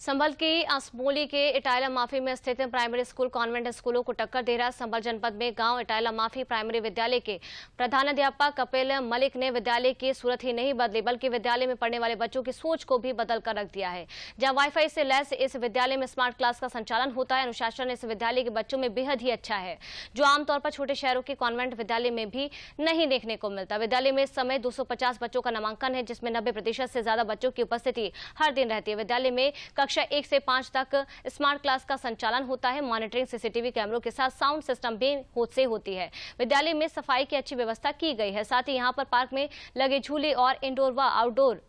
संभल की असमोली के इटायला माफी में स्थित प्राइमरी स्कूल कॉन्वेंट स्कूलों को टक्कर दे रहा संभल जनपद में गांव इटायला माफी प्राइमरी विद्यालय के प्रधानाध्यापक कपिल मलिक ने विद्यालय की सूरत ही नहीं बदली बल्कि विद्यालय में पढ़ने वाले बच्चों की सोच को भी बदल कर रख दिया है जहां वाईफाई से लैस इस विद्यालय में स्मार्ट क्लास का संचालन होता है अनुशासन इस विद्यालय के बच्चों में बेहद ही अच्छा है जो आमतौर पर छोटे शहरों के कॉन्वेंट विद्यालय में भी नहीं देखने को मिलता विद्यालय में इस समय दो बच्चों का नामांकन है जिसमें नब्बे प्रतिशत से ज्यादा बच्चों की उपस्थिति हर दिन रहती है विद्यालय में कक्षा एक से पांच तक स्मार्ट क्लास का संचालन होता है मॉनिटरिंग सीसीटीवी कैमरों के साथ साउंड सिस्टम भी से होती है विद्यालय में सफाई की अच्छी व्यवस्था की गई है साथ ही यहाँ पर पार्क में लगे झूले और इंडोर व आउटडोर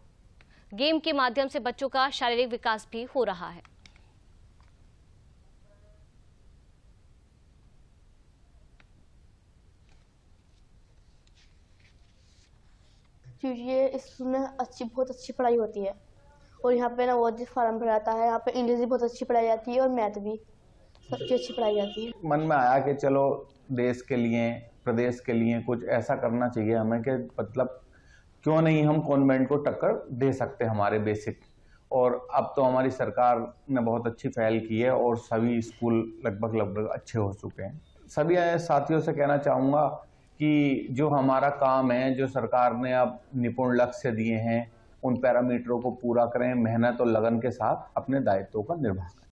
गेम के माध्यम से बच्चों का शारीरिक विकास भी हो रहा है क्योंकि में अच्छी बहुत अच्छी पढ़ाई होती है और यहाँ पे ना वो फॉर्म भराता है यहाँ पे इंग्लिश भी बहुत अच्छी पढ़ाई जाती है और मैथ भी सबसे अच्छी पढ़ाई जाती है मन में आया कि चलो देश के लिए प्रदेश के लिए कुछ ऐसा करना चाहिए हमें कि मतलब क्यों नहीं हम कॉन्वेंट को टक्कर दे सकते हमारे बेसिक और अब तो हमारी सरकार ने बहुत अच्छी पहल की है और सभी स्कूल लगभग लगभग अच्छे हो चुके हैं सभी साथियों से कहना चाहूँगा कि जो हमारा काम है जो सरकार ने अब निपुण लक्ष्य दिए हैं उन पैरामीटरों को पूरा करें मेहनत और लगन के साथ अपने दायित्व का निर्वाह करें